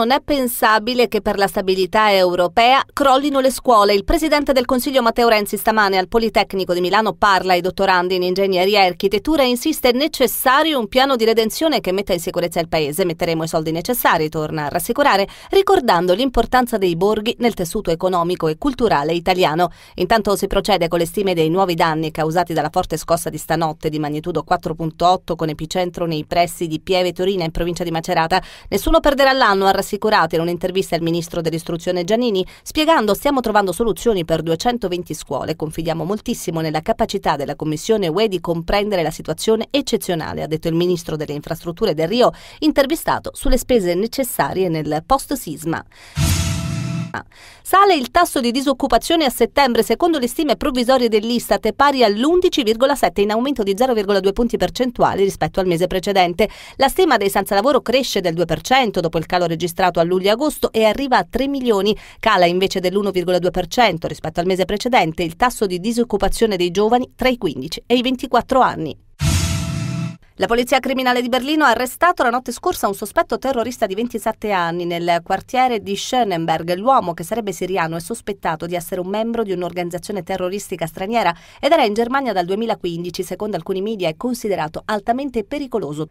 Non è pensabile che per la stabilità europea crollino le scuole. Il presidente del Consiglio Matteo Renzi stamane al Politecnico di Milano parla ai dottorandi in ingegneria e architettura e insiste è necessario un piano di redenzione che metta in sicurezza il paese. Metteremo i soldi necessari, torna a rassicurare, ricordando l'importanza dei borghi nel tessuto economico e culturale italiano. Intanto si procede con le stime dei nuovi danni causati dalla forte scossa di stanotte di magnitudo 4.8 con epicentro nei pressi di Pieve Torina in provincia di Macerata. Nessuno perderà l'anno a rassicurare assicurato in un'intervista al ministro dell'istruzione Giannini, spiegando stiamo trovando soluzioni per 220 scuole. Confidiamo moltissimo nella capacità della Commissione UE di comprendere la situazione eccezionale, ha detto il ministro delle infrastrutture del Rio, intervistato sulle spese necessarie nel post-sisma. Ah. Sale il tasso di disoccupazione a settembre, secondo le stime provvisorie dell'Istat, pari all'11,7 in aumento di 0,2 punti percentuali rispetto al mese precedente. La stima dei senza lavoro cresce del 2% dopo il calo registrato a luglio agosto e arriva a 3 milioni, cala invece dell'1,2% rispetto al mese precedente il tasso di disoccupazione dei giovani tra i 15 e i 24 anni. La polizia criminale di Berlino ha arrestato la notte scorsa un sospetto terrorista di 27 anni nel quartiere di Schönenberg. L'uomo, che sarebbe siriano, è sospettato di essere un membro di un'organizzazione terroristica straniera ed era in Germania dal 2015. Secondo alcuni media è considerato altamente pericoloso.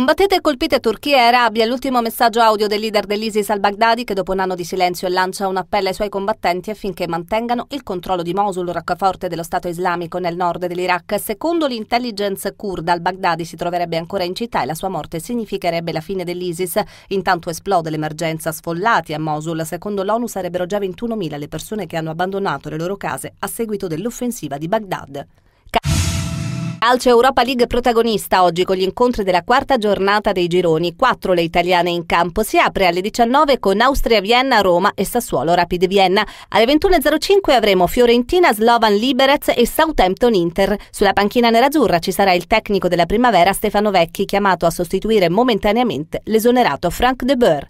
Combattete e colpite Turchia e Arabia, l'ultimo messaggio audio del leader dell'ISIS al Baghdadi che dopo un anno di silenzio lancia un appello ai suoi combattenti affinché mantengano il controllo di Mosul, roccaforte dello Stato islamico nel nord dell'Iraq. Secondo l'intelligence kurda, al Baghdadi si troverebbe ancora in città e la sua morte significherebbe la fine dell'ISIS. Intanto esplode l'emergenza sfollati a Mosul. Secondo l'ONU sarebbero già 21.000 le persone che hanno abbandonato le loro case a seguito dell'offensiva di Baghdad. Calcio Europa League protagonista oggi con gli incontri della quarta giornata dei gironi. Quattro le italiane in campo. Si apre alle 19 con Austria-Vienna, Roma e Sassuolo-Rapid Vienna. Alle 21.05 avremo Fiorentina, Slovan Liberec e Southampton-Inter. Sulla panchina nerazzurra ci sarà il tecnico della primavera Stefano Vecchi, chiamato a sostituire momentaneamente l'esonerato Frank De Boer.